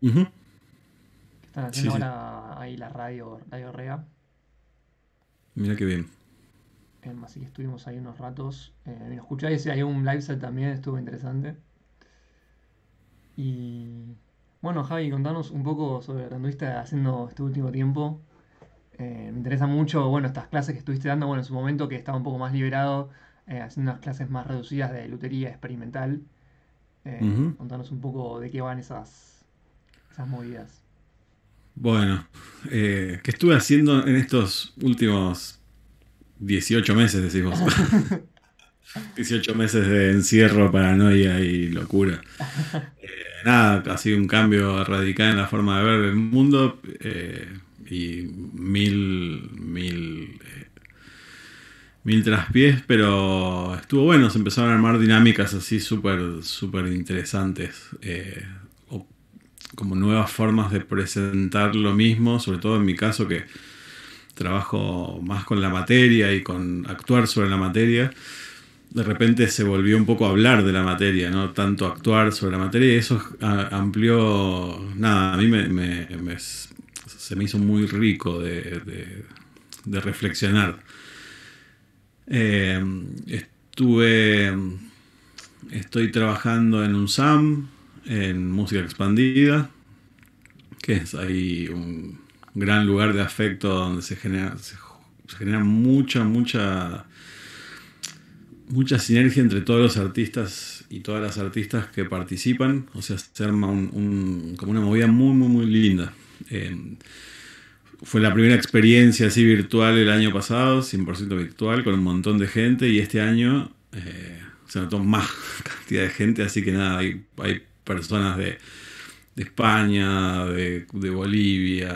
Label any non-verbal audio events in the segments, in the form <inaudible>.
que están haciendo ahí la radio, radio Rea. Mira qué bien. Em, así que estuvimos ahí unos ratos. Eh, escucháis, hay un live set también, estuvo interesante. Y bueno, Javi, contanos un poco sobre lo que haciendo este último tiempo. Eh, me interesa mucho, bueno, estas clases que estuviste dando, bueno, en su momento que estaba un poco más liberado, eh, haciendo unas clases más reducidas de lutería experimental. Eh, contanos un poco de qué van esas, movidas. Bueno, eh, ¿qué estuve haciendo en estos últimos 18 meses, decimos 18 <laughs> meses de encierro, paranoia y locura. Eh, nada, ha sido un cambio radical en la forma de ver el mundo y mil, mil mil traspiés, pero estuvo bueno, se empezaron a armar dinámicas así súper, super interesantes, eh, como nuevas formas de presentar lo mismo, sobre todo en mi caso que trabajo más con la materia y con actuar sobre la materia, de repente se volvió un poco a hablar de la materia, no tanto actuar sobre la materia, y eso amplió, nada, a mí se me hizo muy rico de, de reflexionar Em, estuve, estoy trabajando en un SAM, en música expandida, que es ahí un gran lugar de afecto donde se genera, se, genera mucha, mucha, mucha sinergia entre todos los artistas y todas las artistas que participan. O sea, se arma como una movida muy, muy, muy linda. Em, fue la primera experiencia así virtual el año pasado, 100% virtual, con un montón de gente y este año eh, se notó más <laughs> cantidad de gente, así que nada, hay, personas de, España, de, Bolivia,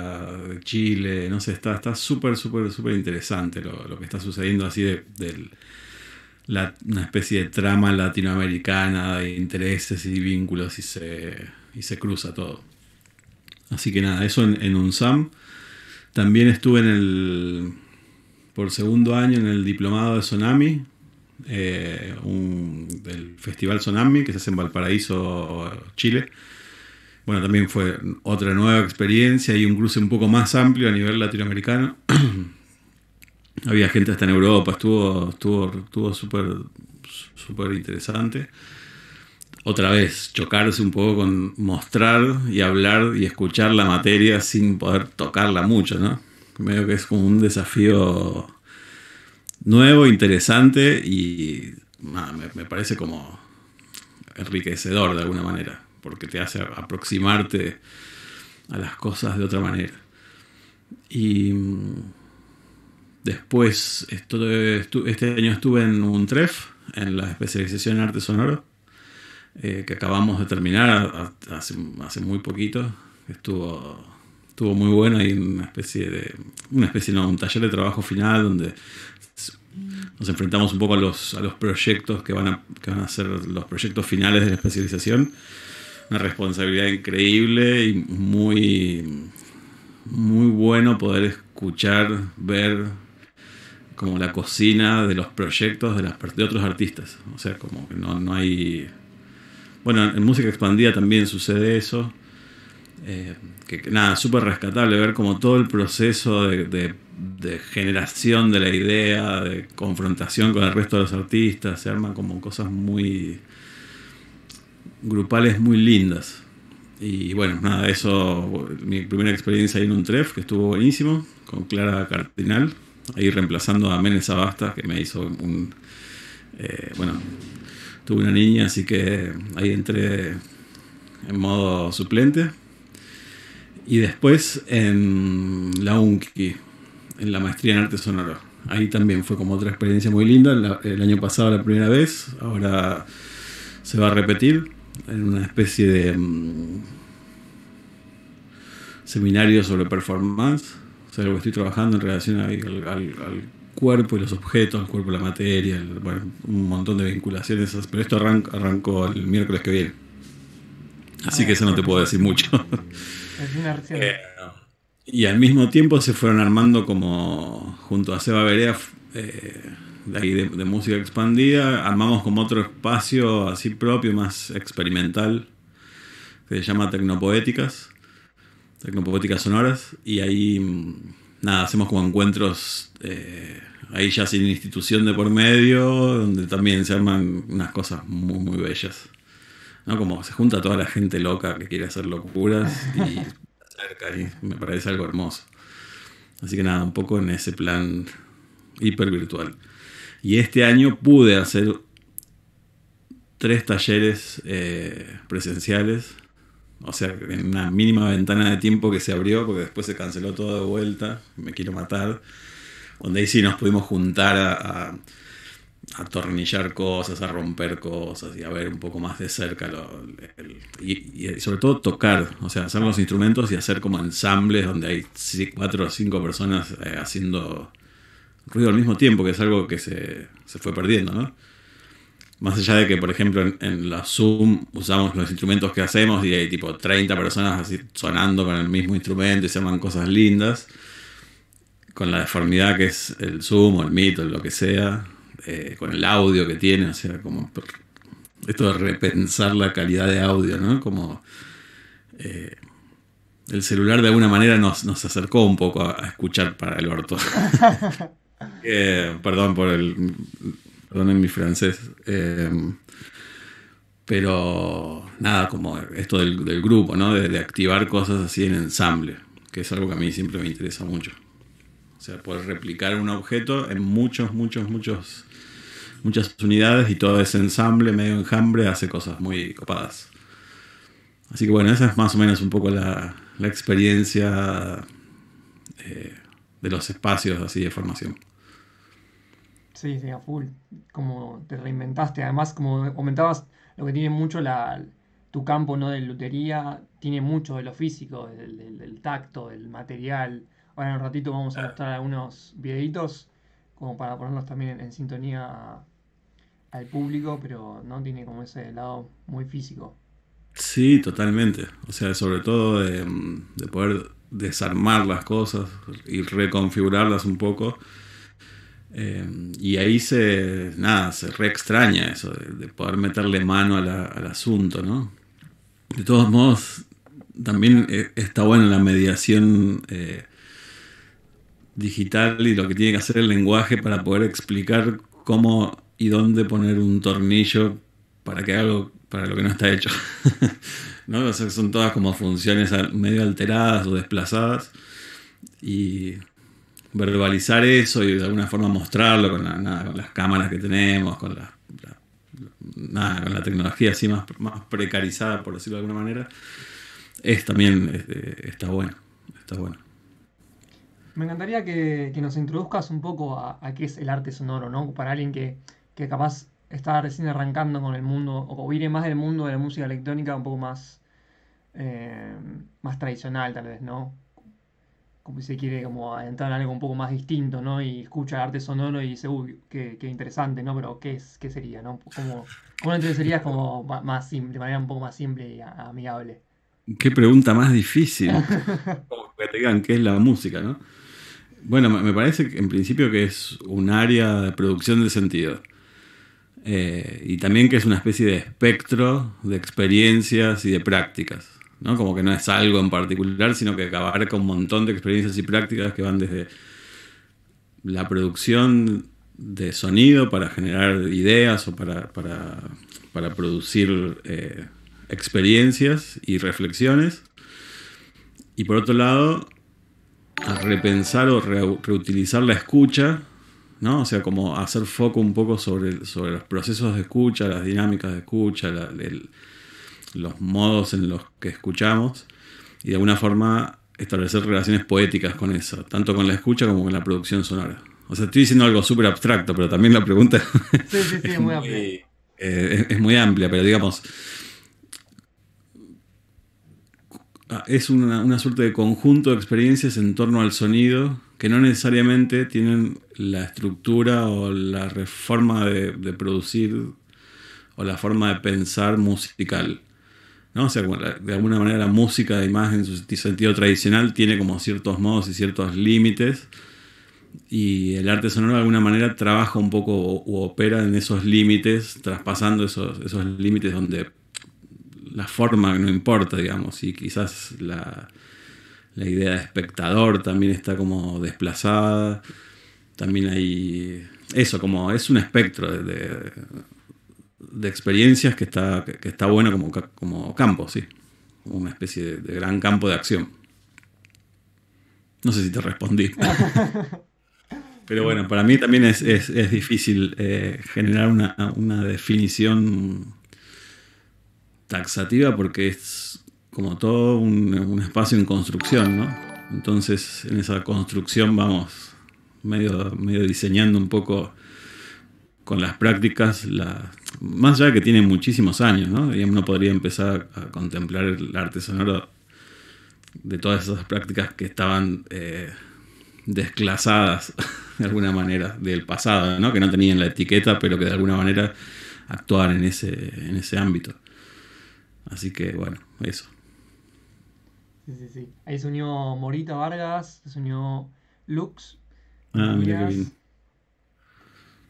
de Chile, no sé, está súper, está súper, súper interesante lo, que está sucediendo así de, la, una especie de trama latinoamericana, de intereses y vínculos y se, y se cruza todo. Así que nada, eso en, en Sam también estuve en el, por segundo año en el diplomado de Tsunami, el eh, del Festival Tsunami que se hace en Valparaíso, Chile. Bueno, también fue otra nueva experiencia y un cruce un poco más amplio a nivel latinoamericano. <clears throat> Había gente hasta en Europa, estuvo estuvo estuvo súper super interesante otra vez, chocarse un poco con mostrar y hablar y escuchar la materia sin poder tocarla mucho, ¿no? veo que es como un desafío nuevo, interesante y me, parece como enriquecedor de alguna manera, porque te hace aproximarte a las cosas de otra manera. Y mm, después, este año estuve en un TREF, en la especialización en arte sonoro eh, que acabamos de terminar hace, muy poquito. Estuvo, estuvo muy bueno. Hay una especie de. Una especie, no, un taller de trabajo final donde nos enfrentamos un poco a los, a los proyectos que van a, que van a ser los proyectos finales de la especialización. Una responsabilidad increíble y muy, muy bueno poder escuchar, ver como la cocina de los proyectos de, las, de otros artistas. O sea, como que no, no hay bueno, en música expandida también sucede eso. Eh, nada, súper rescatable ver como todo el proceso de, generación de la idea, de confrontación con el resto de los artistas, se arman como cosas muy grupales muy lindas. Y bueno, nada, eso, mi primera experiencia ahí en un tref, que estuvo buenísimo, con Clara Cardinal, ahí reemplazando a Menes Abasta, que me hizo un, eh, bueno, Tuve una niña, así que ahí entré en modo suplente. Y después en la UNCI, en la maestría en arte sonoro. Ahí también fue como otra experiencia muy linda. el año pasado la primera vez, ahora se va a repetir en una especie de mm, seminario sobre performance. O sea, lo que estoy trabajando en relación al cuerpo y los objetos, el cuerpo y la materia, un montón de vinculaciones, pero esto arrancó el miércoles que viene. Así ah, que eso no te puedo decir mucho. Eh, y al mismo tiempo se fueron armando como junto a Seba Berea, eh, de, ahí de, música expandida, armamos como otro espacio así propio, más experimental, que se llama Tecnopoéticas, Tecnopoéticas Sonoras, y ahí mm, nada, hacemos como encuentros eh, ahí ya sin institución de por medio, donde también se arman unas cosas muy, muy bellas. ¿No? Como se junta toda la gente loca que quiere hacer locuras y <laughs> acerca me parece algo hermoso. Así que nada, un poco en ese plan hipervirtual. Y este año pude hacer tres talleres eh, presenciales o sea, en una mínima ventana de tiempo que se abrió, porque después se canceló todo de vuelta, me quiero matar. Donde ahí sí nos pudimos juntar a, atornillar cosas, a romper cosas y a ver un poco más de cerca. y, eh, sobre todo tocar, o sea, hacer los instrumentos y hacer como ensambles donde hay cuatro o cinco personas eh, haciendo ruido al mismo tiempo, que es algo que se, se fue perdiendo, ¿no? Más allá de que, por ejemplo, en, la Zoom usamos los instrumentos que hacemos y hay tipo 30 personas así sonando con el mismo instrumento y se llaman cosas lindas, con la deformidad que es el Zoom o el mito o lo que sea, eh, con el audio que tiene, o sea, como esto de repensar la calidad de audio, ¿no? Como eh, el celular de alguna manera nos, acercó un poco a, escuchar para el orto. <laughs> Eh, perdón por el en mi francés. Eh, pero nada, como esto del, grupo, ¿no? De, activar cosas así en ensamble, que es algo que a mí siempre me interesa mucho. O sea, poder replicar un objeto en muchos, muchos, muchos, muchas unidades y todo ese ensamble, medio enjambre, hace cosas muy copadas. Así que bueno, esa es más o menos un poco la, experiencia eh, de los espacios así de formación. Sí, a full. Como te reinventaste. Además, como comentabas, lo que tiene mucho la, tu campo ¿no? de lutería, tiene mucho de lo físico, del, tacto, del material. Ahora en un ratito vamos a mostrar algunos videitos como para ponerlos también en, sintonía al público, pero no tiene como ese lado muy físico. Sí, totalmente. O sea, sobre todo de poder desarmar las cosas y reconfigurarlas un poco eh, y ahí se, nada, se re extraña eso, de, poder meterle mano al asunto, ¿no? De todos modos, también eh, está bueno la mediación eh, digital y lo que tiene que hacer el lenguaje para poder explicar cómo y dónde poner un tornillo para que algo para lo que no está hecho. <laughs> son todas como funciones medio alteradas o desplazadas. Y verbalizar eso y de alguna forma mostrarlo con, las cámaras que tenemos, con la, tecnología así más, precarizada, por decirlo de alguna manera, es también este, está bueno. bueno. Me encantaría que, nos introduzcas un poco a, qué es el arte sonoro, ¿no? Para alguien que, capaz está recién arrancando con el mundo, o viene más del mundo de la música electrónica un poco más, eh, más tradicional, tal vez, ¿no? como si se quiere, como entrar en algo un poco más distinto, ¿no? Y escucha arte sonoro y dice, uy, qué, interesante, ¿no? Pero ¿qué, es, qué sería, no? Como, una como más simple, de manera un poco más simple y amigable. Qué pregunta más difícil. como que te digan qué es la música, ¿no? Bueno, me parece en principio que es un área de producción de sentido. Eh, y también que es una especie de espectro de experiencias y de prácticas. ¿no? Como que no es algo en particular, sino que acabar con un montón de experiencias y prácticas que van desde la producción de sonido para generar ideas o para, para, para producir eh, experiencias y reflexiones. Y por otro lado, a repensar o reutilizar la escucha, ¿no? O sea, como hacer foco un poco sobre, sobre los procesos de escucha, las dinámicas de escucha, la, el, los modos en los que escuchamos y de alguna forma establecer relaciones poéticas con eso, tanto con la escucha como con la producción sonora. O sea, estoy diciendo algo súper abstracto, pero también la pregunta <laughs> es, muy amplia. Eh, es, muy amplia, pero digamos, es una, suerte de conjunto de experiencias en torno al sonido que no necesariamente tienen la estructura o la forma de producir o la forma de pensar musical de alguna manera la música imagen en su sentido tradicional tiene como ciertos modos y ciertos límites y el arte sonoro de alguna manera trabaja un poco u opera en esos límites, traspasando esos, esos límites donde la forma no importa, digamos, y quizás la, idea de espectador también está como desplazada, también hay eso, como es un espectro de de experiencias que está, está bueno como, como campo, sí. Una especie de, gran campo de acción. No sé si te respondí. <laughs> Pero bueno, para mí también es, es, difícil eh, generar una, una, definición taxativa porque es como todo un, espacio en construcción, ¿no? Entonces en esa construcción vamos medio, medio diseñando un poco con las prácticas, más allá que tiene muchísimos años, ¿no? Y uno podría empezar a contemplar el arte sonoro de todas esas prácticas que estaban eh, desclasadas <laughs> de alguna manera del pasado, ¿no? que no tenían la etiqueta, pero que de alguna manera actuaban en ese, en ese ámbito. Así que bueno, eso. Sí, sí, sí. Ahí se Morita Vargas, se Lux. Ah, mira qué bien.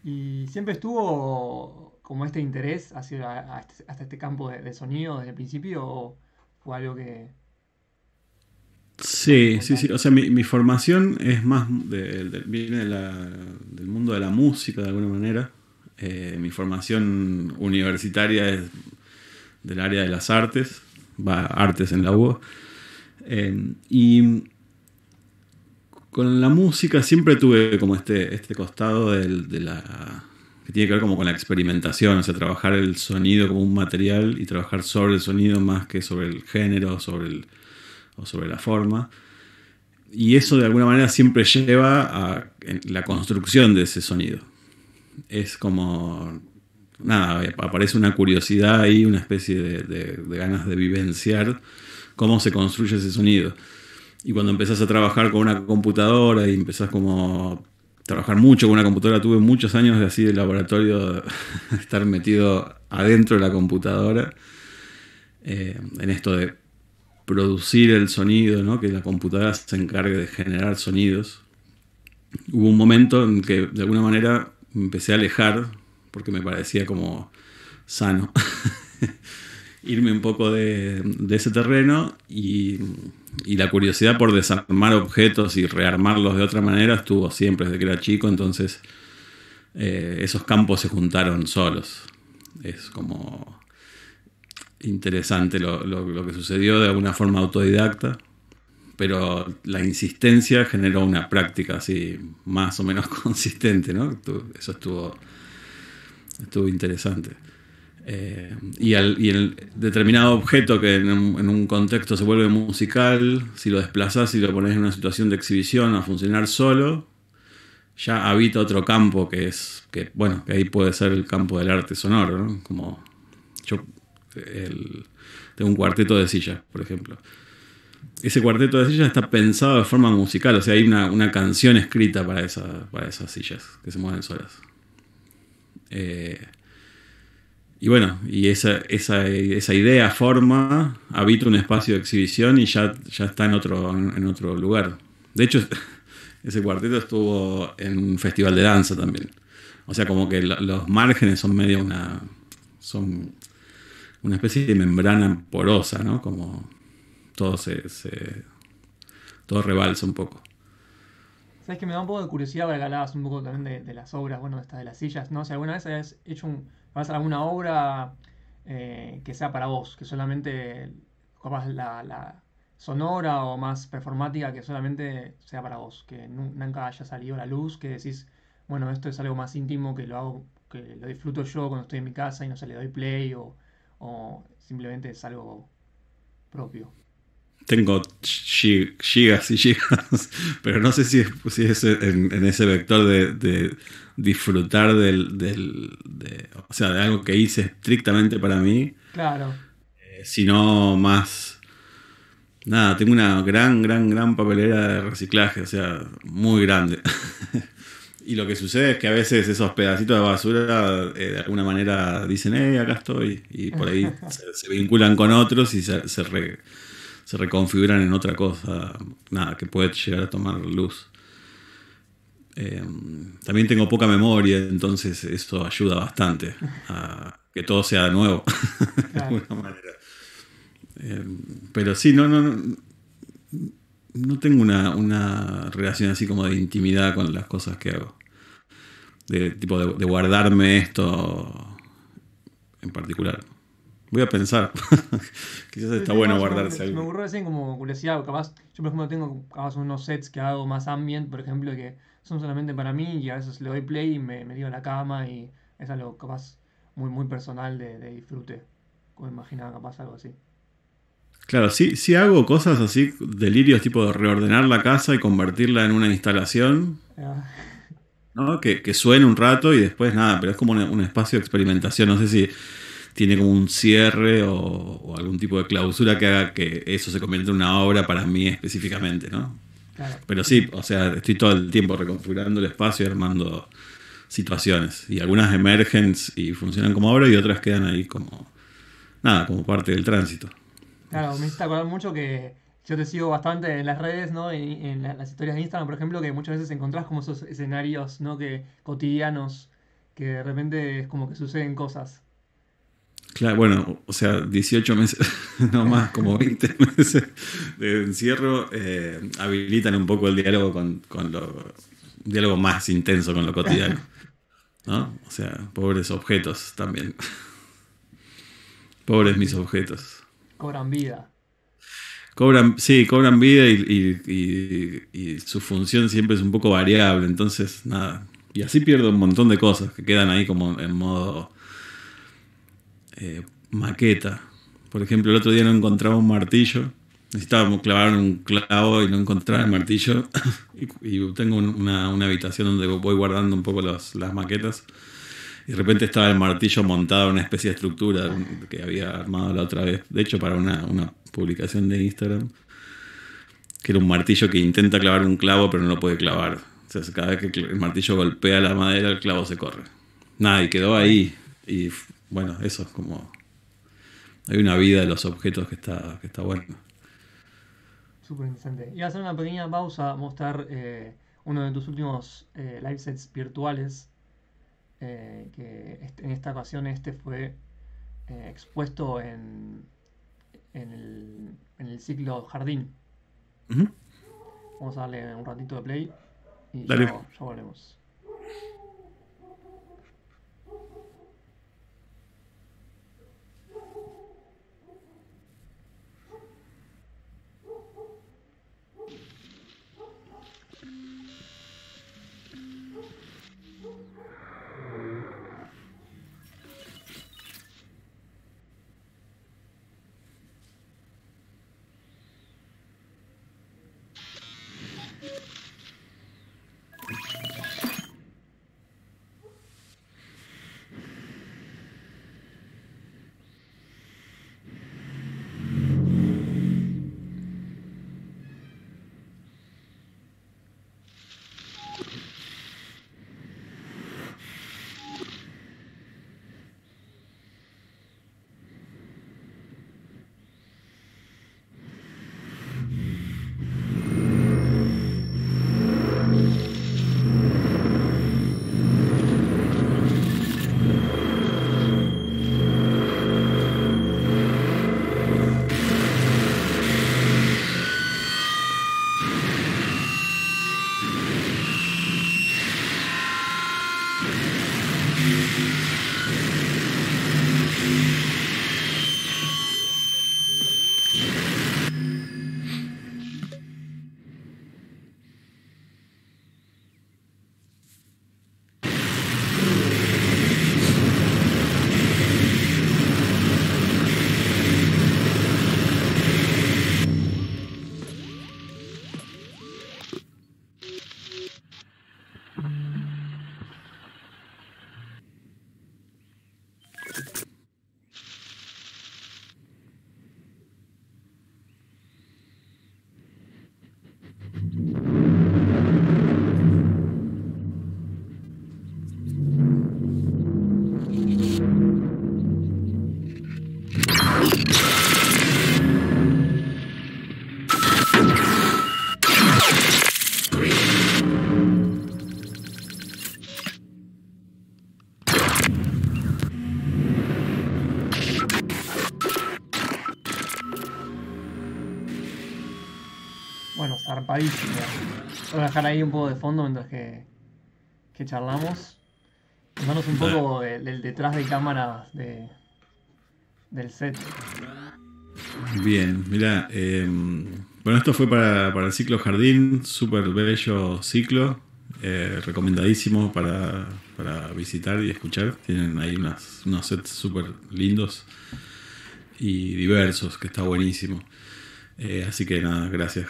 Y siempre estuvo como este interés hacia, este, hasta este campo de, sonido desde el principio o fue algo que... Sí, sí, sí. O sea, mi, formación es más viene del mundo de la música de alguna manera. Eh, mi formación universitaria es del área de las artes, va artes en la UO. Eh, y con la música siempre tuve como este, este costado de la que tiene que ver como con la experimentación, o sea, trabajar el sonido como un material y trabajar sobre el sonido más que sobre el género sobre o sobre la forma. Y eso de alguna manera siempre lleva a la construcción de ese sonido. Es como, nada, aparece una curiosidad ahí, una especie de ganas de vivenciar cómo se construye ese sonido. Y cuando empezás a trabajar con una computadora y empezás como trabajar mucho con una computadora, tuve muchos años de así de laboratorio, de <laughs> estar metido adentro de la computadora, eh, en esto de producir el sonido, ¿no? que la computadora se encargue de generar sonidos. Hubo un momento en que de alguna manera me empecé a alejar porque me parecía como sano. <laughs> irme un poco de, ese terreno y, la curiosidad por desarmar objetos y rearmarlos de otra manera estuvo siempre desde que era chico, entonces eh, esos campos se juntaron solos. Es como interesante lo, lo que sucedió de alguna forma autodidacta pero la insistencia generó una práctica así más o menos <laughs> consistente, ¿no? Eso estuvo, estuvo interesante. Eh, y, al, el determinado objeto que en un, contexto se vuelve musical, si lo desplazás y lo pones en una situación de exhibición a funcionar solo, ya habita otro campo que es, que bueno, que ahí puede ser el campo del arte sonoro, ¿no? Como yo, tengo un cuarteto de sillas, por ejemplo. Ese cuarteto de sillas está pensado de forma musical, o sea, hay una, canción escrita para, para esas sillas que se mueven solas. Eh, y bueno, y esa, esa, esa, idea forma habita un espacio de exhibición y ya, ya está en otro, en otro lugar. De hecho, <laughs> ese cuarteto estuvo en un festival de danza también. O sea, como que los márgenes son medio una. son una especie de membrana porosa, ¿no? Como todo se todo rebalsa un poco. Sabes que me da un poco de curiosidad, para que hablabas un poco también de, las obras, bueno, estas de las sillas, ¿no? Si alguna vez has hecho un, vas a alguna obra eh, que sea para vos, que solamente capaz la, sonora o más performática que solamente sea para vos, que nunca haya salido a la luz, que decís, bueno, esto es algo más íntimo que lo hago, que lo disfruto yo cuando estoy en mi casa y no se le doy play o simplemente es algo propio tengo gigas y gigas, <laughs> pero no sé si es, en, ese vector de, disfrutar del, del de, o sea, de algo que hice estrictamente para mí. Claro. Eh, sino más, nada, tengo una gran, gran, gran papelera de reciclaje, o sea, muy grande. <laughs> y lo que sucede es que a veces esos pedacitos de basura eh, de alguna manera dicen, hey, acá estoy, y por ahí <laughs> se, vinculan con otros y se, se se reconfiguran en otra cosa, nada, que puede llegar a tomar luz. Em, también tengo poca memoria, entonces esto ayuda bastante a que todo sea nuevo, <laughs> de alguna manera. Em, pero sí, no, no, no, tengo una, relación así como de intimidad con las cosas que hago. De tipo de guardarme esto en particular. Voy a pensar. <laughs> Quizás está bueno guardarse algo. Me ocurrió así como curiosidad, capaz, yo por ejemplo tengo capaz unos sets que hago más ambient, por ejemplo, que son solamente para mí y a veces le doy play y me, me digo a la cama y es algo capaz muy, muy personal de, disfrute. Como imaginaba capaz algo así. Claro, sí, sí hago cosas así, delirios tipo de reordenar la casa y convertirla en una instalación. Ah. ¿no? Que, suene un rato y después nada, pero es como un espacio de experimentación. No sé si tiene como un cierre o, algún tipo de clausura que haga que eso se convierta en una obra para mí específicamente, ¿no? Pero sí, o sea, estoy todo el tiempo reconfigurando el espacio y armando situaciones. Y algunas emergen y funcionan como obra y otras quedan ahí como, nada, como parte del tránsito. Claro, me hiciste mucho que yo te sigo bastante en las redes, ¿no? En, las historias de Instagram, por ejemplo, que muchas veces encontrás como esos escenarios, Que cotidianos, que de repente es como que suceden cosas. Claro, bueno, o sea, 18 meses, <laughs> no más, como 20 <laughs> meses de encierro, eh, habilitan un poco el diálogo con, con lo. diálogo más intenso con lo cotidiano. ¿No? O sea, pobres objetos también. Pobres mis objetos. Cobran vida. Cobran, sí, cobran vida y, y su función siempre es un poco variable, entonces, nada. Y así pierdo un montón de cosas que quedan ahí como en modo eh, maqueta. Por ejemplo, el otro día no encontraba un martillo. Necesitábamos clavar un clavo y no encontraba el martillo. <laughs> y, tengo una, habitación donde voy guardando un poco las maquetas. Y de repente estaba el martillo montado en una especie de estructura que había armado la otra vez. De hecho, para una, publicación de Instagram. Que era un martillo que intenta clavar un clavo, pero no lo puede clavar. cada vez que el martillo golpea la madera, el clavo se corre. Nada, y quedó ahí. Y bueno, eso es como. Hay una vida de los objetos que está, que está bueno. Súper interesante. Y hacer una pequeña pausa, mostrar eh, uno de tus últimos eh, live sets virtuales. Eh, que en esta ocasión este fue eh, expuesto en, en, el, ciclo Jardín. Vamos a darle un ratito de play y ya volvemos. Bueno, zarpadísimo. Voy a dejar ahí un poco de fondo mientras que, que charlamos. Contanos un poco del detrás de cámaras de, del set. Bien, mira, em, bueno, esto fue para, el ciclo Jardín, súper bello ciclo, eh, recomendadísimo para, para, visitar y escuchar. Tienen ahí unos sets súper lindos y diversos, que está buenísimo. Eh, así que nada, gracias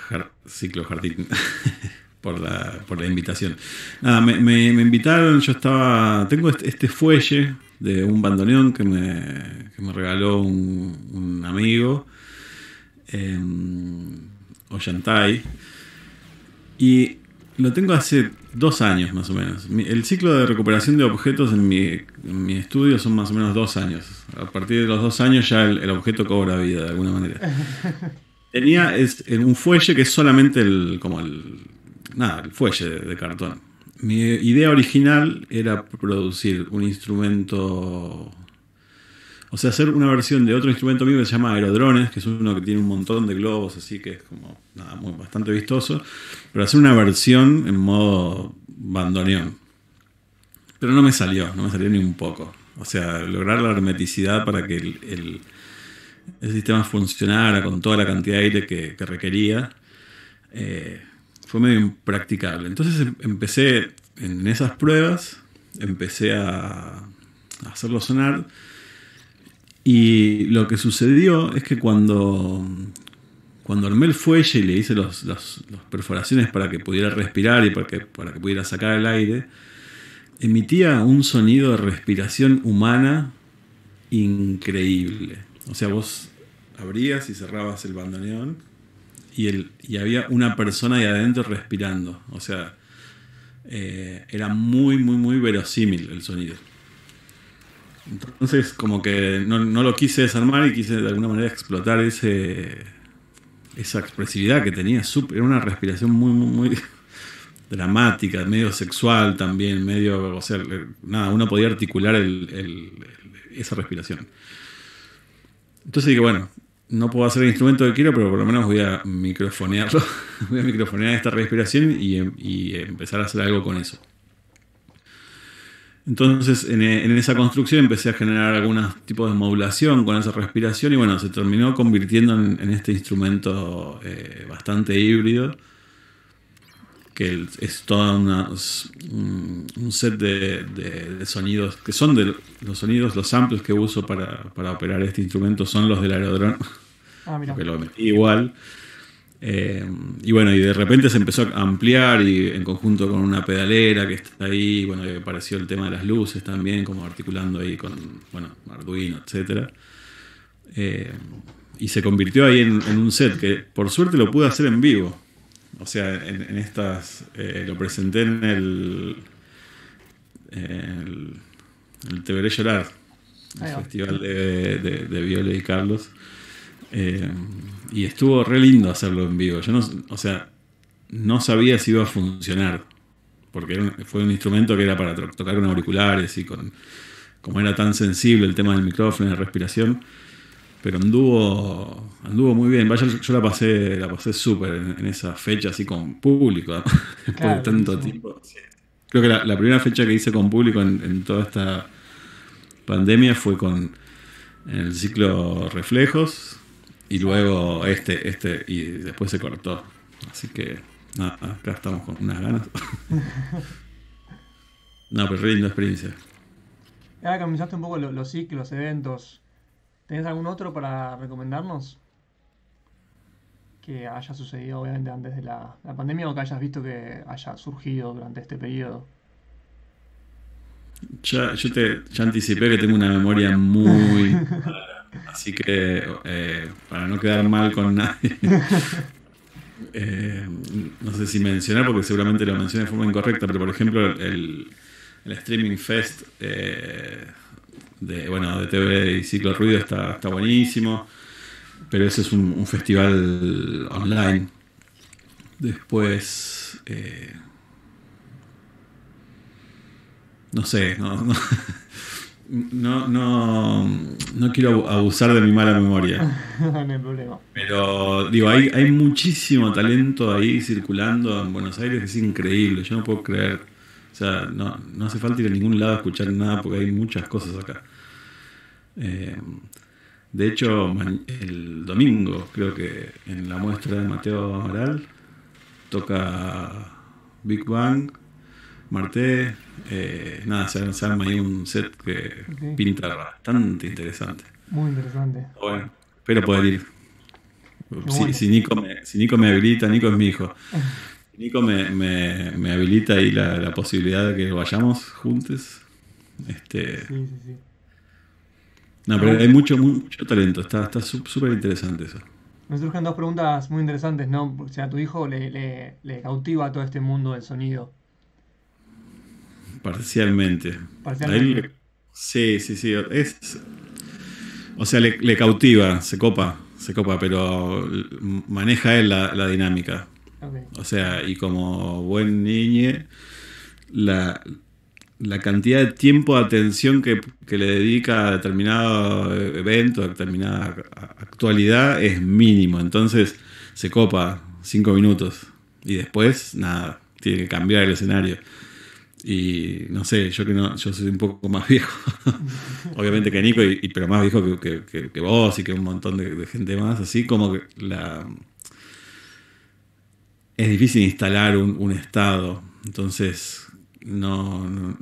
Ciclo Jardín <laughs> por, la, invitación. Nada, me, invitaron, yo estaba, tengo este, este, fuelle de un bandoneón que me, regaló un, amigo, eh, y lo tengo hace dos años más o menos. El ciclo de recuperación de objetos en mi, estudio son más o menos dos años. A partir de los dos años ya el objeto cobra vida de alguna manera. <laughs> Tenía es, un fuelle que es solamente el, como el, nada, el fuelle de, cartón. Mi idea original era producir un instrumento o sea, hacer una versión de otro instrumento mío que se llama Aerodrones, que es uno que tiene un montón de globos, así que es como nada, muy, bastante vistoso. Pero hacer una versión en modo bandoneón. Pero no me salió, no me salió ni un poco. O sea, lograr la hermeticidad para que el, el sistema funcionara con toda la cantidad de aire que, requería, eh, fue medio impracticable. Entonces em, empecé en esas pruebas, empecé a, hacerlo sonar. Y lo que sucedió es que cuando, cuando armé el fuelle y le hice las perforaciones para que pudiera respirar y para que pudiera sacar el aire, emitía un sonido de respiración humana increíble. O sea, vos abrías y cerrabas el bandoneón y, el, y había una persona ahí adentro respirando. O sea, eh, era muy, muy, muy verosímil el sonido. Entonces, como que no, lo quise desarmar y quise de alguna manera explotar ese, esa expresividad que tenía. Era una respiración muy, muy, muy <laughs> dramática, medio sexual también, medio. O sea, nada, uno podía articular esa respiración. Entonces dije, bueno, no puedo hacer el instrumento que quiero, pero por lo menos voy a microfonearlo, <laughs> voy a microfonear esta respiración em, y, empezar a hacer algo con eso. Entonces, e, en, esa construcción empecé a generar algunos tipos de modulación con esa respiración y bueno, se terminó convirtiendo en, este instrumento eh, bastante híbrido que es todo mm, un set de, sonidos, que son de los sonidos, los amplios que uso para, operar este instrumento son los del aerodrome. Ah, mira. lo metí igual. Eh, y bueno, y de repente se empezó a ampliar y en conjunto con una pedalera que está ahí, bueno, que apareció el tema de las luces también, como articulando ahí con, bueno, Arduino, etcétera. Eh, y se convirtió ahí en un set que por suerte lo pude hacer en vivo o sea, en, estas. Eh, lo presenté en el. el, el Te veré llorar. El festival de, de, y Carlos. Eh, y estuvo re lindo hacerlo en vivo. o sea, no sabía si iba a funcionar. Porque fue un instrumento que era para tocar con auriculares y con. Como era tan sensible el tema del micrófono y la respiración pero anduvo, anduvo muy bien. yo la pasé, la pasé súper en, esa fecha, así con público, <laughs> después de tanto tiempo. Creo que la, primera fecha que hice con público en, toda esta pandemia fue con el ciclo Reflejos y luego este, este, y después se cortó. Así que acá estamos con unas ganas. <laughs> no, pero linda experiencia. Ya comenzaste un poco los, los ciclos, eventos, ¿Tenés algún otro para recomendarnos? Que haya sucedido obviamente antes de la, pandemia o que hayas visto que haya surgido durante este periodo. Ya, yo te, ya anticipé que tengo una memoria muy <laughs> así que eh, para no quedar mal con nadie, <laughs> eh, no sé si mencionar, porque seguramente lo mencioné de forma incorrecta, pero por ejemplo el, Streaming Fest eh, de, bueno, de TV y Ciclo Ruido está, está buenísimo, pero ese es un, festival online. Después, eh, no sé, <laughs> no, no, no, quiero abusar de mi mala memoria. <laughs> Pero digo, hay, hay muchísimo talento ahí circulando en Buenos Aires, es increíble, yo no puedo creer o sea, no, no hace falta ir a ningún lado a escuchar nada porque hay muchas cosas acá. Eh, de hecho, el domingo, creo que en la muestra de Mateo Amaral, toca Big Bang, ...Marté... Eh, nada, se arma ahí un set que pinta bastante interesante. Muy interesante. Bueno, espero poder ir. Si, Nico me, si Nico habilita, Nico es mi hijo. <laughs> Nico me, habilita ahí la, posibilidad de que vayamos juntos. Este, sí, sí, sí. No, pero hay mucho, mucho talento, está súper interesante eso. Me surgen dos preguntas muy interesantes, ¿no? O sea, tu hijo le, le, cautiva todo este mundo del sonido. Parcialmente. Parcialmente. sí, sí, sí. o sea, le, cautiva, se copa, se copa, pero maneja él la, la dinámica. O sea, y como buen niño la, cantidad de tiempo de atención que, le dedica a determinado evento, a determinada actualidad, es mínimo. Entonces se copa cinco minutos y después, nada, tiene que cambiar el escenario. Y no sé, yo que yo soy un poco más <laughs> viejo, obviamente que Nico, y, pero más viejo que, vos y que un montón de, de gente más, así como que la es difícil instalar un, estado. Entonces, no,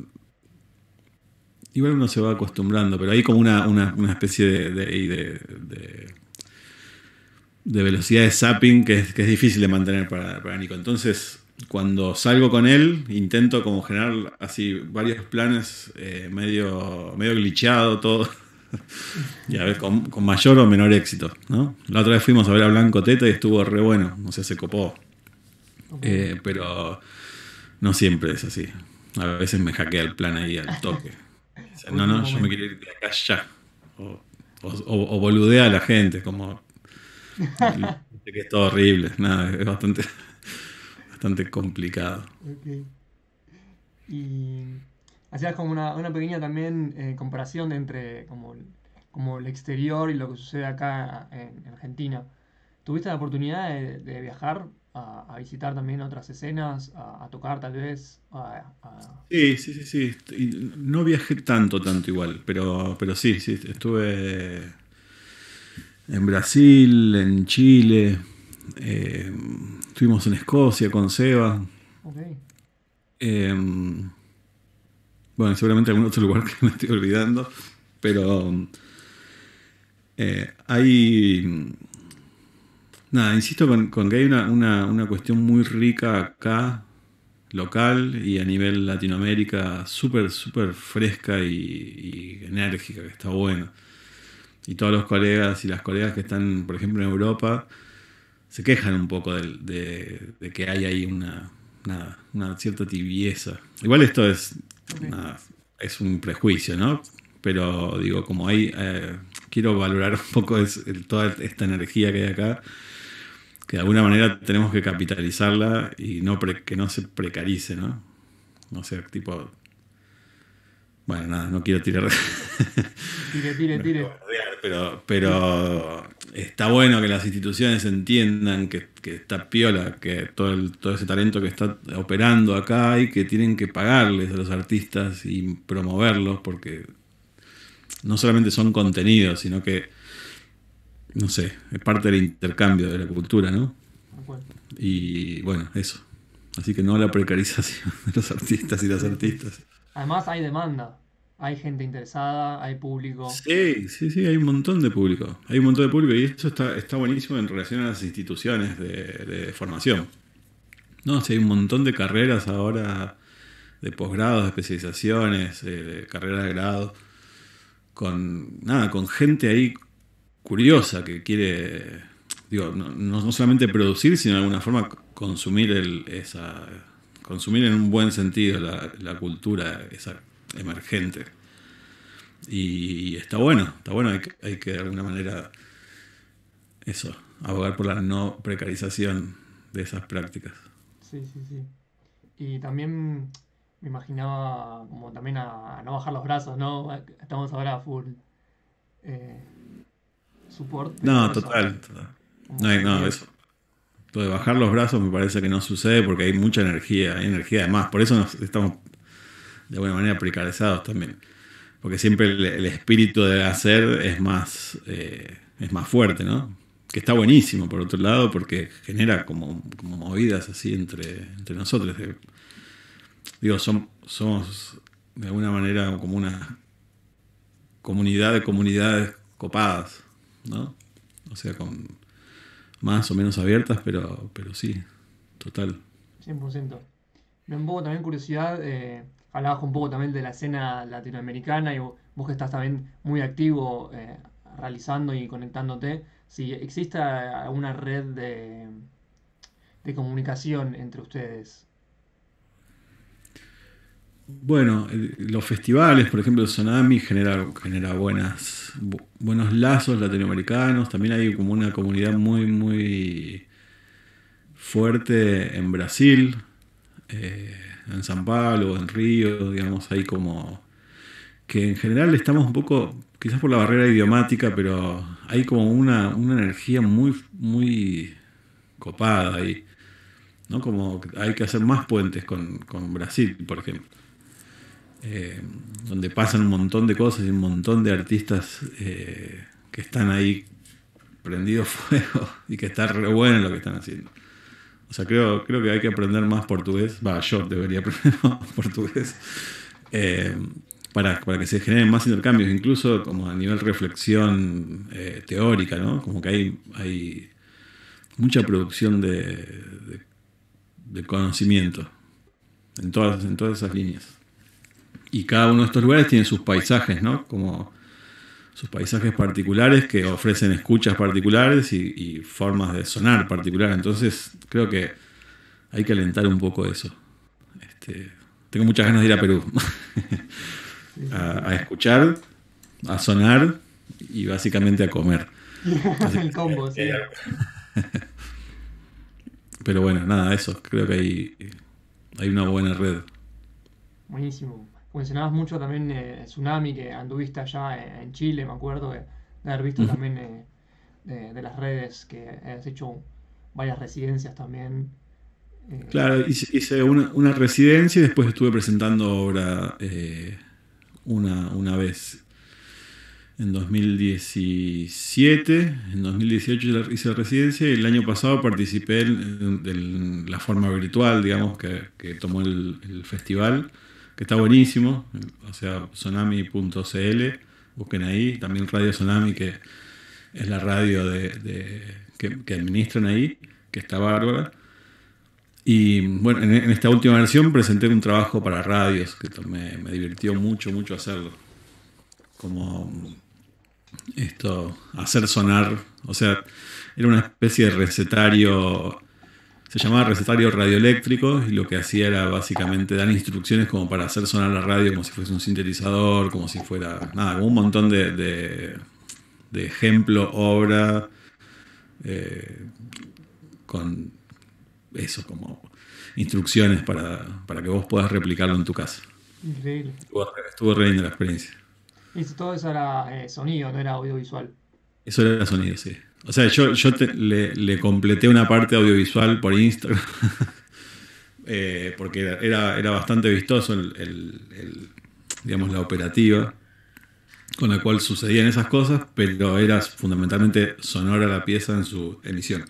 Igual uno se va acostumbrando, pero hay como una, especie de, de, velocidad de zapping que es, que es difícil de mantener para, para, Nico. Entonces, cuando salgo con él, intento como generar así varios planes eh, medio, medio glitchado, todo. <laughs> y a ver, con, mayor o menor éxito, ¿no? La otra vez fuimos a ver a Blanco Teta y estuvo re bueno, no sé, se copó. Eh, pero no siempre es así. A veces me hackea el plan ahí al toque. O sea, no, no, yo me quiero ir de acá ya. O, boludea a la gente, como. <laughs> que es todo horrible. es bastante, <laughs> bastante complicado. Y hacías como una, pequeña también eh, comparación entre como, el exterior y lo que sucede acá en Argentina. ¿Tuviste la oportunidad de viajar a, visitar también otras escenas, a, tocar tal vez. sí, sí, sí, sí. No viajé tanto, tanto igual, pero, pero sí, sí, estuve en Brasil, en Chile, eh, estuvimos en Escocia con Seba. Eh, bueno, seguramente algún otro lugar <laughs> que me estoy olvidando, pero hay eh, Nada, insisto con, que hay una, cuestión muy rica acá, local y a nivel Latinoamérica, súper, súper fresca y, enérgica, que está bueno. Y todos los colegas y las colegas que están, por ejemplo, en Europa, se quejan un poco de, que hay ahí una, una cierta tibieza. Igual esto es, es un prejuicio, ¿no? Pero digo, como hay, eh, quiero valorar <laughs> un poco toda esta energía que hay acá que de alguna manera tenemos que capitalizarla y no que no se precarice, ¿no? No sea, tipo... Bueno, nada, no quiero tirar... <laughs> tire, tire, tire. Pero, pero está bueno que las instituciones entiendan que, está piola, que todo, todo ese talento que está operando acá y que tienen que pagarles a los artistas y promoverlos porque no solamente son contenidos, sino que no sé, es parte del intercambio de la cultura, ¿no? Y bueno, eso. Así que no la precarización de los artistas y las artistas. Además hay demanda, hay gente interesada, hay público. Sí, sí, sí, hay un montón de público. Hay un montón de público y eso está, está buenísimo en relación a las instituciones de, formación. No, sí, hay un montón de carreras ahora de posgrados, de especializaciones, de carreras de grado, con nada, con gente ahí curiosa, que quiere, digo, no, no solamente producir, sino de alguna forma consumir, el, esa, consumir en un buen sentido la, la cultura esa emergente. Y, está bueno, está bueno, hay que, de alguna manera eso, abogar por la no precarización de esas prácticas. Sí, sí, sí. Y también me imaginaba como también a, no bajar los brazos, ¿no? Estamos ahora full eh, no, total, No hay nada eso. bajar los brazos me parece que no sucede porque hay mucha energía, hay energía de más. Por eso nos estamos de alguna manera precarizados también. Porque siempre el, espíritu de hacer es más, eh, es más fuerte, ¿no? Que está buenísimo, por otro lado, porque genera como, movidas así entre, entre nosotros. Digo, son, somos de alguna manera como una comunidad de comunidades copadas. ¿no? O sea, con más o menos abiertas, pero, pero sí, total. 100%. Me un también curiosidad, eh, hablabas un poco también de la escena latinoamericana y vos que estás también muy activo eh, realizando y conectándote, si existe alguna red de comunicación entre ustedes bueno, los festivales, por ejemplo, el Tsunami genera, genera buenas, buenos lazos latinoamericanos. También hay como una comunidad muy, muy fuerte en Brasil, eh, en San Pablo, en Río, digamos, ahí como que en general estamos un poco, quizás por la barrera idiomática, pero hay como una, energía muy, muy copada ahí. ¿no? Como hay que hacer más puentes con, con Brasil, por ejemplo. Eh, donde pasan un montón de cosas y un montón de artistas eh, que están ahí prendidos <laughs> fuego y que está re bueno lo que están haciendo. O sea, creo, creo que hay que aprender más portugués. Va, yo debería <laughs> aprender más portugués. Eh, para, para, que se generen más intercambios, incluso como a nivel reflexión teórica, ¿no? Como que hay, hay mucha producción de, de conocimiento en todas, en todas esas líneas. Y cada uno de estos lugares tiene sus paisajes, ¿no? Como sus paisajes particulares que ofrecen escuchas particulares y, formas de sonar particulares. Entonces, creo que hay que alentar un poco eso. Este, tengo muchas ganas de ir a Perú. <laughs> a, escuchar, a sonar y básicamente a comer. El <laughs> combo, sí. Pero bueno, nada, eso. Creo que hay, eh, hay una buena red. Buenísimo mencionabas mucho también eh, Tsunami, que anduviste allá eh, en Chile, me acuerdo de, haber visto también eh, de, las redes que has hecho varias residencias también. claro, hice, una, residencia y después estuve presentando obra una, vez en 2017, en 2018 hice la residencia y el año pasado participé en, la forma virtual, digamos, que, tomó el, festival que está buenísimo, o sea, tsunami.cl, busquen ahí, también Radio Sonami, que es la radio de, que, administran ahí, que está bárbara. Y bueno, en, esta última versión presenté un trabajo para radios, que me, me divirtió mucho, mucho hacerlo. Como esto, hacer sonar, o sea, era una especie de recetario se llamaba recetario radioeléctrico y lo que hacía era básicamente dar instrucciones como para hacer sonar la radio como si fuese un sintetizador, como si fuera, nada, como un montón de, de, de ejemplo, obra, eh, con eso, como instrucciones para, que vos puedas replicarlo en tu casa. Increíble. Estuvo, re la experiencia. Y todo eso era eh, sonido, no era audiovisual. Eso era sonido, sí. O sea, yo, le, completé una parte audiovisual por Instagram, <laughs> eh, porque era, era, bastante vistoso el, digamos, la operativa con la cual sucedían esas cosas, pero era fundamentalmente sonora la pieza en su emisión.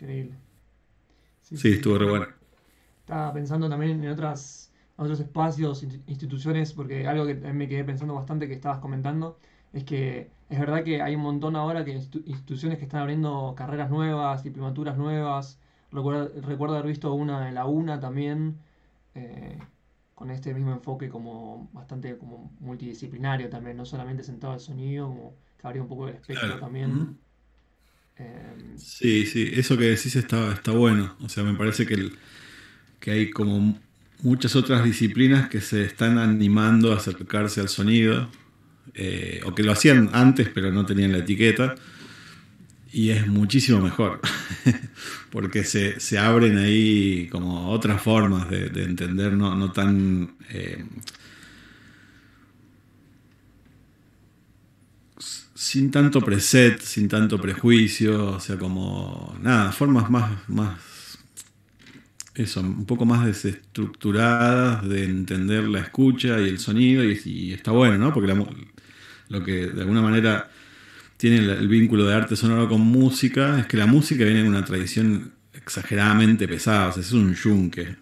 Increíble. Sí, estuvo re bueno. Estaba pensando también en otras, otros espacios, instituciones, porque algo que me quedé pensando bastante que estabas comentando es que es verdad que hay un montón ahora que instituciones que están abriendo carreras nuevas, y diplomaturas nuevas. Recuerdo, haber visto una en la UNA también, eh, con este mismo enfoque como bastante como multidisciplinario también, no solamente sentado al sonido, como que abría un poco el espectro también. Em, sí, sí, eso que decís está, está bueno. O sea, me parece que, que hay como muchas otras disciplinas que se están animando a acercarse al sonido eh, o que lo hacían antes pero no tenían la etiqueta, y es muchísimo mejor, <laughs> porque se, abren ahí como otras formas de, entender, no, tan... Eh, sin tanto preset, sin tanto prejuicio, o sea, como nada, formas más, más, eso, un poco más desestructuradas de entender la escucha y el sonido, y, está bueno, ¿no? Porque la, lo que de alguna manera tiene el, vínculo de arte sonoro con música, es que la música viene de una tradición exageradamente pesada, o sea, es un yunque.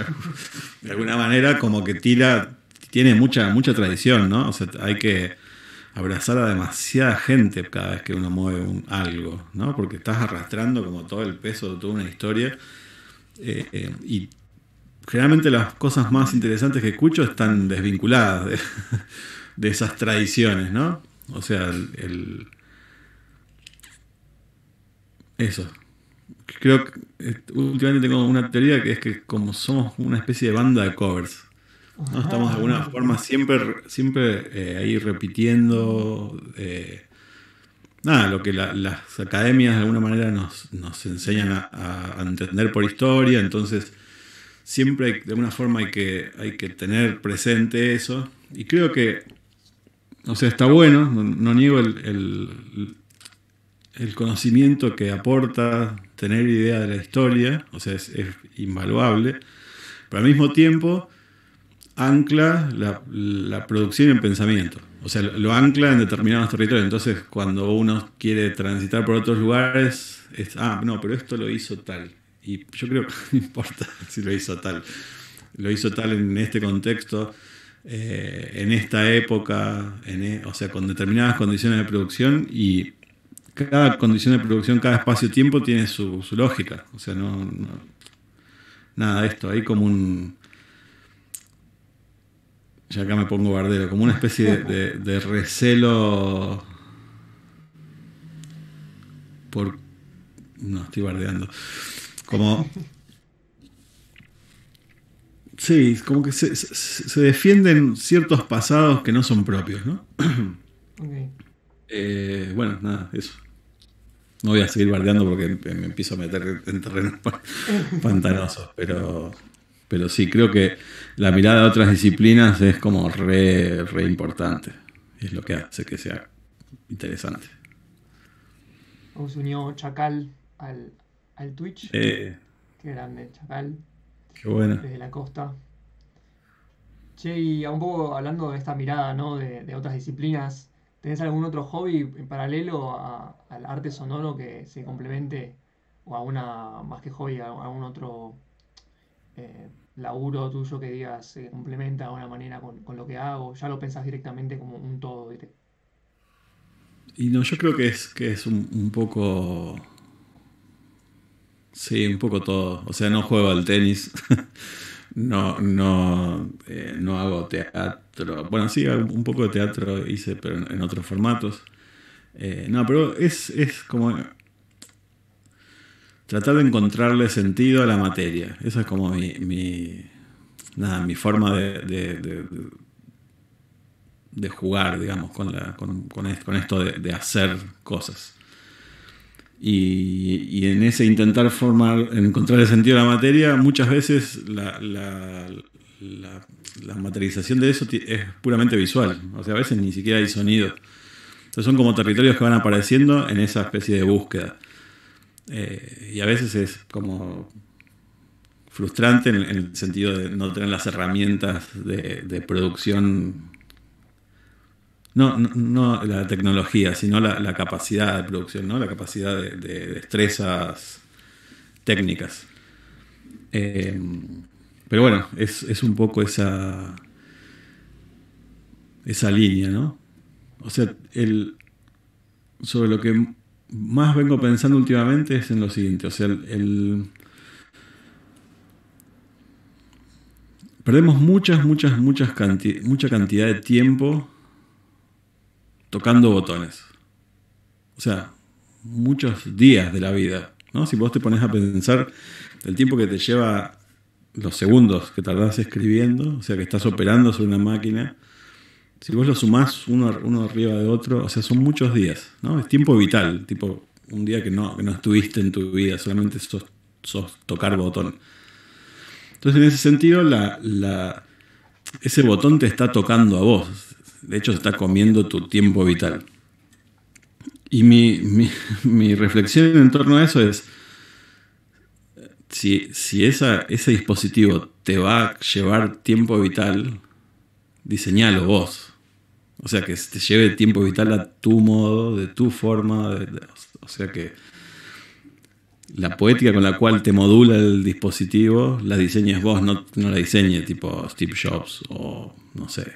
<laughs> de alguna manera como que tira, tiene mucha, mucha tradición, ¿no? O sea, hay que abrazar a demasiada gente cada vez que uno mueve algo, ¿no? Porque estás arrastrando como todo el peso de toda una historia. Eh, eh, y generalmente las cosas más interesantes que escucho están desvinculadas de, de esas tradiciones, ¿no? O sea, el, eso. Creo que eh, últimamente tengo una teoría que es que como somos una especie de banda de covers, ¿no? estamos de alguna forma siempre, siempre eh, ahí repitiendo eh, nada, lo que las academias de alguna manera nos, enseñan a, entender por historia, entonces siempre de alguna forma hay que, hay que tener presente eso. Y creo que o sea, está bueno, no, niego el, el, conocimiento que aporta tener idea de la historia, o sea, es, invaluable, pero al mismo tiempo ancla la, la, producción en pensamiento. O sea, lo, ancla en determinados territorios. Entonces, cuando uno quiere transitar por otros lugares, es, ah, no, pero esto lo hizo tal. Y yo creo que <laughs> no importa si lo hizo tal. Lo hizo tal en este contexto eh, en esta época, e, o sea, con determinadas condiciones de producción y cada condición de producción, cada espacio-tiempo tiene su, lógica. O sea, no, nada de esto. Hay como un. Ya acá me pongo bardero, como una especie de, recelo. Por. No, estoy bardeando. Como Sí, como que se, defienden ciertos pasados que no son propios, ¿no? Eh, bueno, nada, eso. No voy a seguir bardeando porque me empiezo a meter en terrenos <laughs> pantanosos, pero, pero sí, creo que la mirada a otras disciplinas es como re, importante. Es lo que hace que sea interesante. ¿Os unió Chacal al, Twitch? Eh. Qué grande, Chacal. Qué bueno. Desde la costa. Che, y un poco hablando de esta mirada, ¿no? De, otras disciplinas, ¿tenés algún otro hobby en paralelo al arte sonoro que se complemente o a una, más que hobby, a algún otro eh, laburo tuyo que digas se complementa de alguna manera con, lo que hago? ¿Ya lo pensás directamente como un todo? Y no, yo creo que es, que es un poco Sí, un poco todo. O sea, no juego al tenis. <laughs> no, no, eh, no hago teatro. Bueno, sí, un poco de teatro hice, pero en otros formatos. Eh, no, pero es, es como tratar de encontrarle sentido a la materia. Esa es como mi, mi, nada, mi forma de, jugar, digamos, con, la, con, esto de hacer cosas. Y, en ese intentar formar, encontrar el sentido de la materia, muchas veces la, materialización de eso es puramente visual. O sea, a veces ni siquiera hay sonido. Entonces son como territorios que van apareciendo en esa especie de búsqueda. Eh, y a veces es como frustrante en, el sentido de no tener las herramientas de, de producción no, no, la tecnología, sino la, capacidad de producción, ¿no? la capacidad de, destrezas técnicas. Eh, pero bueno, es, un poco esa, esa línea, ¿no? O sea, el, sobre lo que más vengo pensando últimamente es en lo siguiente, o sea, perdemos muchas, muchas, muchas mucha cantidad de tiempo tocando botones. O sea, muchos días de la vida. ¿no? Si vos te pones a pensar el tiempo que te lleva los segundos que tardás escribiendo, o sea, que estás operando sobre una máquina, si vos lo sumás uno, uno arriba de otro, o sea, son muchos días, ¿no? Es tiempo vital, tipo un día que no, que no estuviste en tu vida, solamente sos, tocar botón. Entonces, en ese sentido, la, la, ese botón te está tocando a vos, de hecho, se está comiendo tu tiempo vital. Y mi, <laughs> reflexión en torno a eso es, si, ese dispositivo te va a llevar tiempo vital, diseñalo vos. O sea, que te lleve tiempo vital a tu modo, de tu forma. o sea que la poética con la cual te modula el dispositivo, la diseñes vos, no, la diseñe tipo Steve Jobs o, no sé,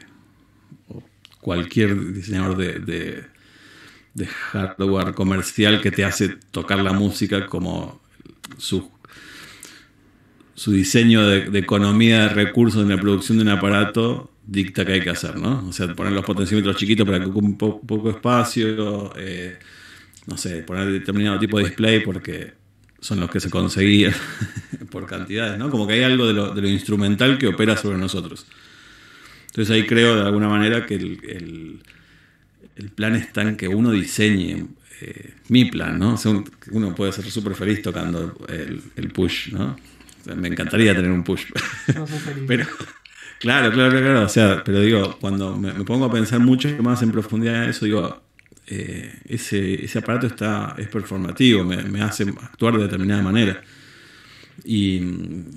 cualquier diseñador de, hardware comercial que te hace tocar la música como su, diseño de, economía de recursos en la producción de un aparato dicta que hay que hacer, ¿no? O sea, poner los potenciómetros chiquitos para que ocupen poco espacio, eh, no sé, poner determinado tipo de display porque son los que se conseguían <laughs> por cantidades, ¿no? Como que hay algo de lo instrumental que opera sobre nosotros. Entonces ahí creo de alguna manera que el, plan está en que uno diseñe eh, mi plan, ¿no? uno puede ser súper feliz tocando el, push, ¿no? me encantaría tener un push. <laughs> pero, claro, claro, claro. O sea, pero digo, cuando me, pongo a pensar mucho más en profundidad en eso, digo, eh, ese, aparato está, es performativo, me, hace actuar de determinada manera. y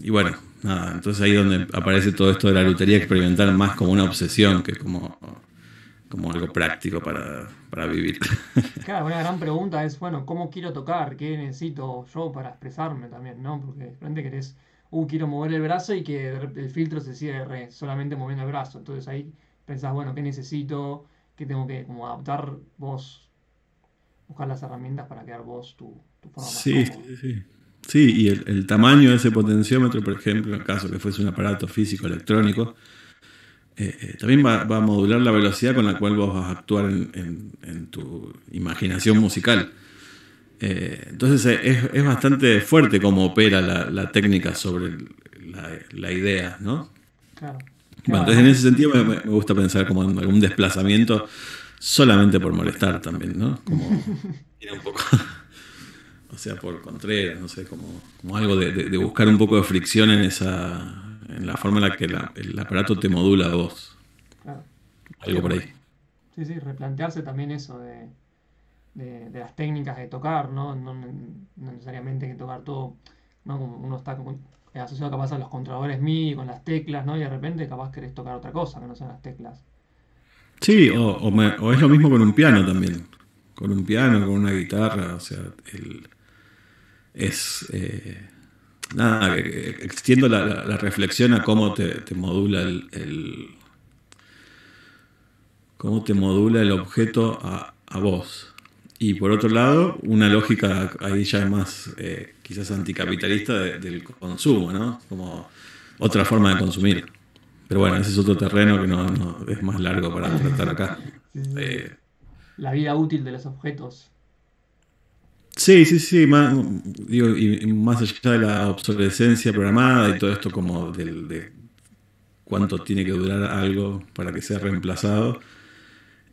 bueno, entonces ahí es donde aparece todo esto de la lutería experimental más como una obsesión que como, como algo práctico para, vivir. <laughs> Claro, una gran pregunta es, bueno, ¿cómo quiero tocar? ¿Qué necesito yo para expresarme también? ¿no? Porque de repente querés, uh, quiero mover el brazo y que el filtro se cierre solamente moviendo el brazo. Entonces ahí pensás, bueno, ¿qué necesito? ¿Qué tengo que como adaptar vos? Buscar las herramientas para crear vos tu, tu sí, sí, sí. Sí, y el, tamaño de ese potenciómetro, por ejemplo, en caso que fuese un aparato físico electrónico, eh, eh, también va, a modular la velocidad con la cual vos vas a actuar en, tu imaginación musical. Eh, entonces es, bastante fuerte cómo opera la, técnica sobre la, idea, ¿no? Claro. Bueno, entonces en ese sentido me, gusta pensar como en algún desplazamiento solamente por molestar también, ¿no? Como <laughs> un poco o sea, por Contreras, no sé, como, como algo de, buscar un poco de fricción en esa en la forma en la que el aparato te modula a vos. Algo por ahí. Sí, sí, replantearse también eso de, las técnicas de tocar, ¿no? No, necesariamente que tocar todo, ¿no? Como uno está eh, asociado capaz a los controladores MI, con las teclas, ¿no? Y de repente capaz querés tocar otra cosa que no sean las teclas. Sí, o es lo mismo con un piano también. Con un piano, con una guitarra, o sea, el, es... Eh, nada, eh, extiendo la, reflexión a cómo te, modula el, cómo te modula el objeto a, vos. Y por otro lado, una lógica ahí ya más eh, quizás anticapitalista del consumo, ¿no? Como otra forma de consumir. Pero bueno, ese es otro terreno que no, es más largo para tratar acá. la vida útil de los objetos. Sí, sí, sí, más, digo, más allá de la obsolescencia programada y todo esto como de cuánto tiene que durar algo para que sea reemplazado,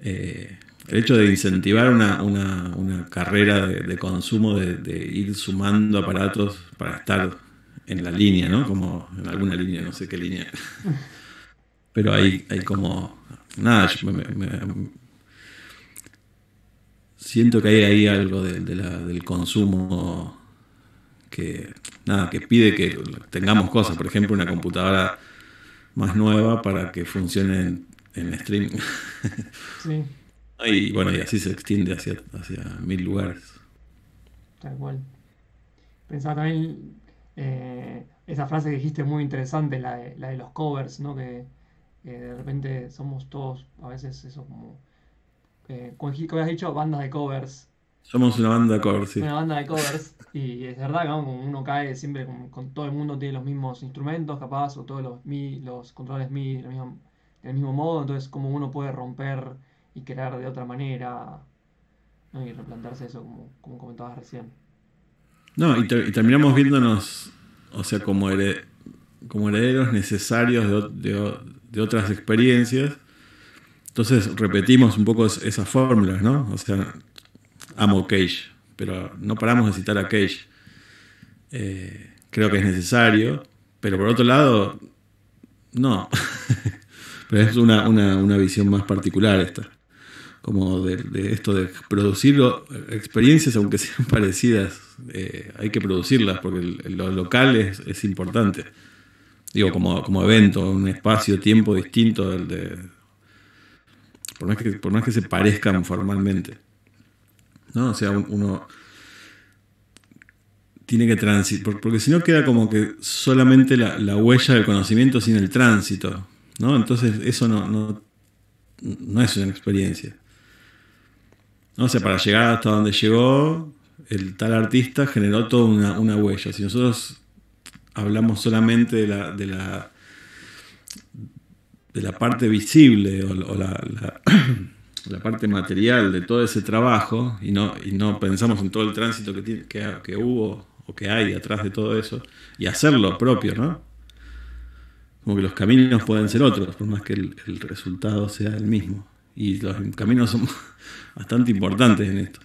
eh, el hecho de incentivar una, una, carrera de, consumo, de, ir sumando aparatos para estar en la línea, ¿no? Como en alguna línea, no sé qué línea. <laughs> Pero hay, hay como... Nada, me, siento que hay ahí algo del consumo que, nada, que pide que tengamos cosas, por ejemplo, una computadora más nueva para que funcione en, en streaming. Sí. <laughs> y bueno, y así se extiende hacia, mil lugares. Tal cual. Pensaba también eh, esa frase que dijiste muy interesante, la de, los covers, ¿no? que de repente somos todos, a veces eso como eh, como habías dicho, bandas de covers. Somos una banda de covers, sí. Una banda de covers. y es verdad que uno cae siempre con, todo el mundo tiene los mismos instrumentos, capaz, o todos los, los controles MI del mismo, modo. Entonces, como uno puede romper y crear de otra manera. Y replantarse eso, como, comentabas recién. No, y, terminamos viéndonos, o sea, como, herederos necesarios de otras experiencias entonces repetimos un poco esas fórmulas, ¿no? O sea, amo Cage, pero no paramos de citar a Cage. Eh, creo que es necesario, pero por otro lado, no. <laughs> pero es una, visión más particular esta, como de, esto de producir experiencias aunque sean <laughs> parecidas, eh, hay que producirlas porque lo local es, importante. Digo, como, como evento, un espacio-tiempo distinto del de por más que, que se parezcan formalmente. ¿no? O sea, uno tiene que transitar, porque si no queda como que solamente la, huella del conocimiento sin el tránsito, ¿no? Entonces eso no, no, es una experiencia. ¿No? O sea, para llegar hasta donde llegó, el tal artista generó toda una, huella. Si nosotros hablamos solamente de la de la parte visible o, <clears throat> la, parte material de todo ese trabajo y no, no pensamos en todo el tránsito que, que, hubo o que hay atrás de todo eso y hacerlo propio, ¿no? Como que los caminos pueden ser otros, por más que el, resultado sea el mismo. Y los caminos son <laughs> bastante importantes en esto,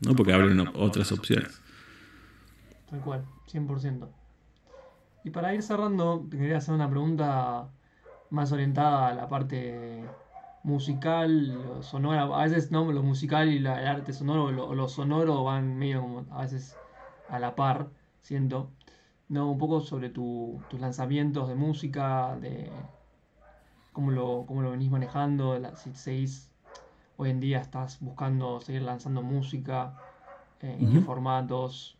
¿no? Porque abren otras opciones. Tal cual, 100%. Y para ir cerrando, quería hacer una pregunta más orientada a la parte musical, sonora. A veces no, lo musical y la, el arte sonoro, lo, lo sonoro van medio como a veces a la par, siento. No, un poco sobre tus lanzamientos de música, de cómo lo, lo venís manejando, si seguís, hoy en día estás buscando seguir lanzando música, eh, en formatos.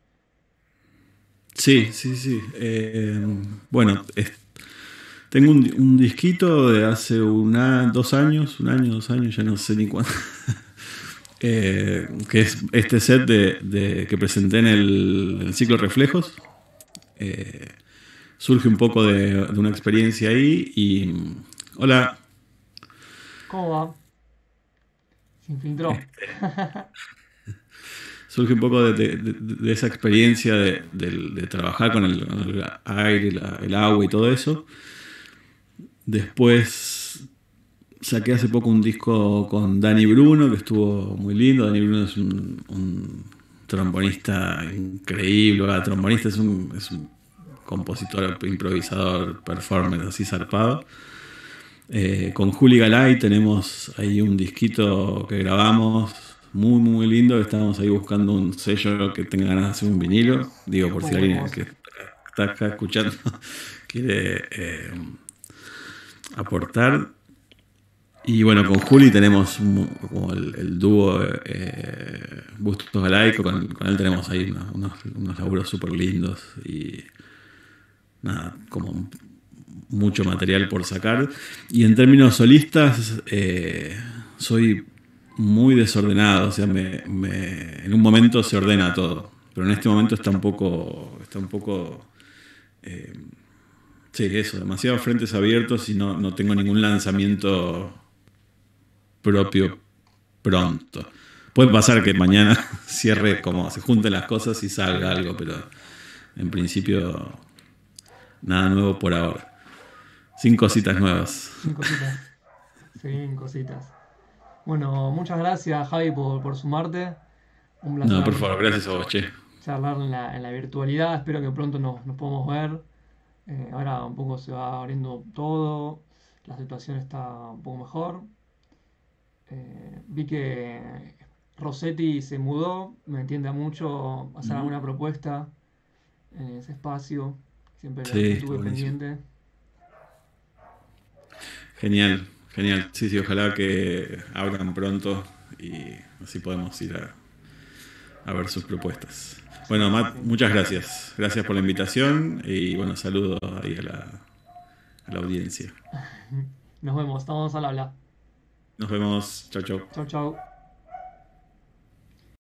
Sí, sí, sí. Eh, bueno, este tengo un, disquito de hace una, dos años, un año, dos años, ya no sé ni cuándo. <laughs> Eh, que es este set de, que presenté en el, ciclo Reflejos. Eh, surge un poco de, una experiencia ahí y. Hola. ¿Cómo va? Se infiltró. Eh, surge un poco de, esa experiencia de, trabajar con el, aire, el agua y todo eso. Después saqué hace poco un disco con Dani Bruno, que estuvo muy lindo. Dani Bruno es un, trombonista increíble. trombonista es un, es un, compositor, improvisador, performer, así zarpado. Eh, con Juli Galay tenemos ahí un disquito que grabamos muy, muy lindo. Estábamos ahí buscando un sello que tenga ganas de hacer un vinilo. Digo, por si alguien que está acá escuchando <laughs> quiere. Eh, aportar. Y bueno, con Juli tenemos como el, dúo eh, Bustos laico con, él tenemos ahí unos, unos laburos súper lindos y nada, como mucho material por sacar. Y en términos solistas, eh, soy muy desordenado, o sea, me, en un momento se ordena todo, pero en este momento está un poco, está un poco eh, Sí, eso, demasiados frentes abiertos y no, tengo ningún lanzamiento propio pronto. Puede pasar que mañana <laughs> cierre como se junten las cosas y salga algo, pero en principio nada nuevo por ahora. Sin cositas nuevas. Cinco cositas. Cinco cositas. Bueno, muchas gracias Javi por, sumarte. Un placer. No, por favor, gracias a vos, che. Charlar en la, en la virtualidad. Espero que pronto nos, nos podamos ver. Eh, ahora un poco se va abriendo todo, la situación está un poco mejor. Eh, vi que Rosetti se mudó, me entiende mucho hacer alguna propuesta en ese espacio, siempre estuve pendiente. Genial, genial. Sí, sí, ojalá que abran pronto y así podemos ir a ver sus propuestas. Bueno, Matt, muchas gracias. Gracias por la invitación y bueno, saludo ahí a la, a la audiencia. Nos vemos, estamos al habla. Nos vemos, chao chao. Chao chao.